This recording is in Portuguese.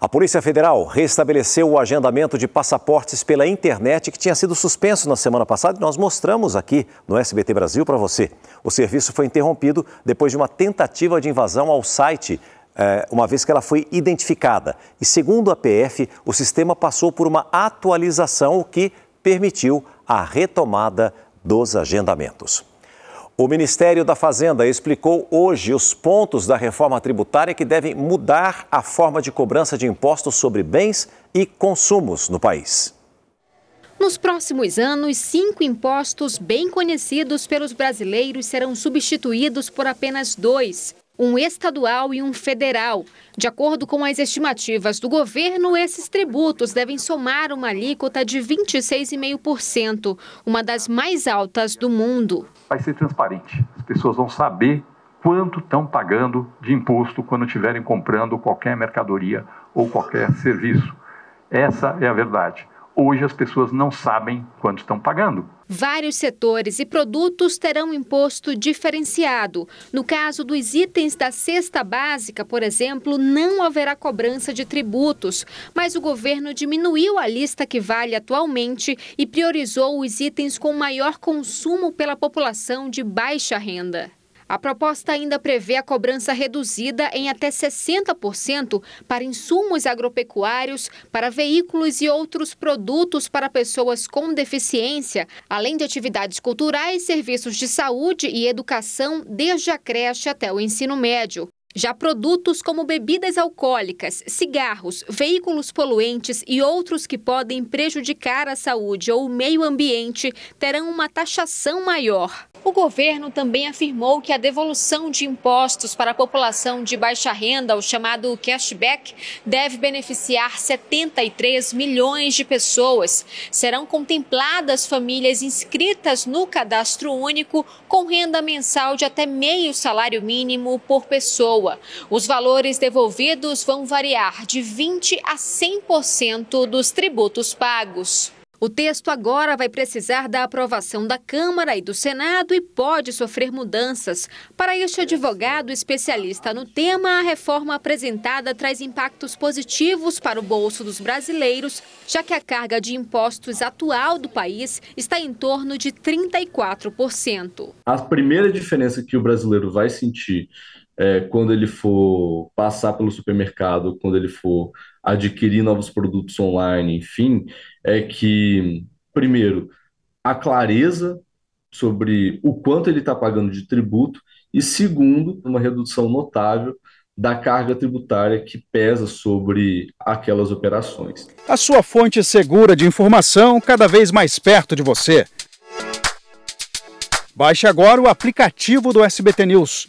A Polícia Federal restabeleceu o agendamento de passaportes pela internet que tinha sido suspenso na semana passada e nós mostramos aqui no SBT Brasil para você. O serviço foi interrompido depois de uma tentativa de invasão ao site, eh, uma vez que ela foi identificada. E segundo a PF, o sistema passou por uma atualização, o que permitiu a retomada dos agendamentos. O Ministério da Fazenda explicou hoje os pontos da reforma tributária que devem mudar a forma de cobrança de impostos sobre bens e consumos no país. Nos próximos anos, cinco impostos bem conhecidos pelos brasileiros serão substituídos por apenas dois um estadual e um federal. De acordo com as estimativas do governo, esses tributos devem somar uma alíquota de 26,5%, uma das mais altas do mundo. Vai ser transparente. As pessoas vão saber quanto estão pagando de imposto quando estiverem comprando qualquer mercadoria ou qualquer serviço. Essa é a verdade. Hoje as pessoas não sabem quanto estão pagando. Vários setores e produtos terão imposto diferenciado. No caso dos itens da cesta básica, por exemplo, não haverá cobrança de tributos, mas o governo diminuiu a lista que vale atualmente e priorizou os itens com maior consumo pela população de baixa renda. A proposta ainda prevê a cobrança reduzida em até 60% para insumos agropecuários, para veículos e outros produtos para pessoas com deficiência, além de atividades culturais, serviços de saúde e educação, desde a creche até o ensino médio. Já produtos como bebidas alcoólicas, cigarros, veículos poluentes e outros que podem prejudicar a saúde ou o meio ambiente terão uma taxação maior. O governo também afirmou que a devolução de impostos para a população de baixa renda, o chamado cashback, deve beneficiar 73 milhões de pessoas. Serão contempladas famílias inscritas no cadastro único com renda mensal de até meio salário mínimo por pessoa. Os valores devolvidos vão variar de 20 a 100% dos tributos pagos. O texto agora vai precisar da aprovação da Câmara e do Senado e pode sofrer mudanças. Para este advogado especialista no tema, a reforma apresentada traz impactos positivos para o bolso dos brasileiros, já que a carga de impostos atual do país está em torno de 34%. A primeira diferença que o brasileiro vai sentir é, quando ele for passar pelo supermercado, quando ele for adquirir novos produtos online, enfim, é que, primeiro, a clareza sobre o quanto ele está pagando de tributo e, segundo, uma redução notável da carga tributária que pesa sobre aquelas operações. A sua fonte segura de informação cada vez mais perto de você. Baixe agora o aplicativo do SBT News.